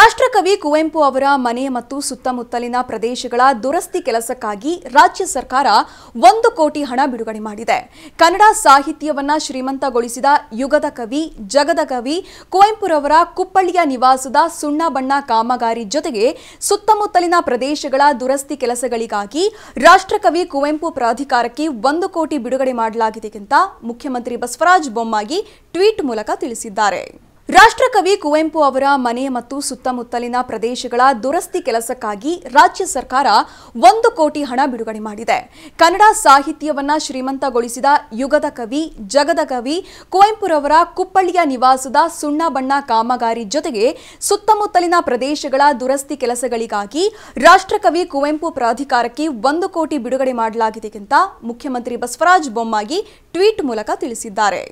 ರಾಷ್ಟ್ರಕವಿ ಕುವೆಂಪು ಅವರ ಮನೆ ಮತ್ತು ಸುತ್ತಮುತ್ತಲಿನ ಪ್ರದೇಶಗಳ ದುರಸ್ತಿ ಕೆಲಸಕ್ಕಾಗಿ ರಾಜ್ಯ ಸರ್ಕಾರ ಒಂದು ಕೋಟಿ ಹಣ ಬಿಡುಗಡೆ ಮಾಡಿದೆ ಕನ್ನಡ ಸಾಹಿತ್ಯವನ್ನ ಶ್ರೀಮಂತಗೊಳಿಸಿದ ಯುಗದ ಕವಿ ಜಗದ ಕವಿ ಕುವೆಂಪುರವರ ಕುಪ್ಪಳ್ಳಿಯ ನಿವಾಸದ ಸುಣ್ಣ ಬಣ್ಣ ಕಾಮಗಾರಿ ಜೊತೆಗೆ ಸುತ್ತಮುತ್ತಲಿನ ಪ್ರದೇಶಗಳ ದುರಸ್ತಿ ಕೆಲಸಗಳಿಗಾಗಿ ರಾಷ್ಟ್ರಕವಿ ಕುವೆಂಪು ಪ್ರಾಧಿಕಾರಕ್ಕೆ ಒಂದು ಕೋಟಿ ಬಿಡುಗಡೆ ಮಾಡಲಾಗಿದೆ ಮಾಡಲಾಗಿದೆಗಿಂತ ಮುಖ್ಯಮಂತ್ರಿ ಬಸವರಾಜ ಬೊಮ್ಮಾಯಿ ಟ್ವೀಟ್ ಮೂಲಕ ತಿಳಿಸಿದ್ದಾರೆ ರಾಷ್ಟ್ರಕವಿ ಕುವೆಂಪು ಅವರ ಮನೆ ಮತ್ತು ಸುತ್ತಮುತ್ತಲಿನ ಪ್ರದೇಶಗಳ ದುರಸ್ತಿ ಕೆಲಸಕ್ಕಾಗಿ ರಾಜ್ಯ ಸರ್ಕಾರ ಒಂದು ಕೋಟಿ ಹಣ ಬಿಡುಗಡೆ ಮಾಡಿದೆ ಕನ್ನಡ ಸಾಹಿತ್ಯವನ್ನ ಶ್ರೀಮಂತಗೊಳಿಸಿದ ಯುಗದ ಕವಿ ಜಗದ ಕವಿ ಕುವೆಂಪುರವರ ಕುಪ್ಪಳ್ಳಿಯ ನಿವಾಸದ ಸುಣ್ಣ ಬಣ್ಣ ಕಾಮಗಾರಿ ಜೊತೆಗೆ ಸುತ್ತಮುತ್ತಲಿನ ಪ್ರದೇಶಗಳ ದುರಸ್ತಿ ಕೆಲಸಗಳಿಗಾಗಿ ರಾಷ್ಟ್ರಕವಿ ಕುವೆಂಪು ಪ್ರಾಧಿಕಾರಕ್ಕೆ ಒಂದು ಕೋಟಿ ಬಿಡುಗಡೆ ಮಾಡಲಾಗಿದೆ ಅಂತ ಮುಖ್ಯಮಂತ್ರಿ ಬಸವರಾಜ ಬೊಮ್ಮಾಯಿ ಟ್ವೀಟ್ ಮೂಲಕ ತಿಳಿಸಿದ್ದಾರೆ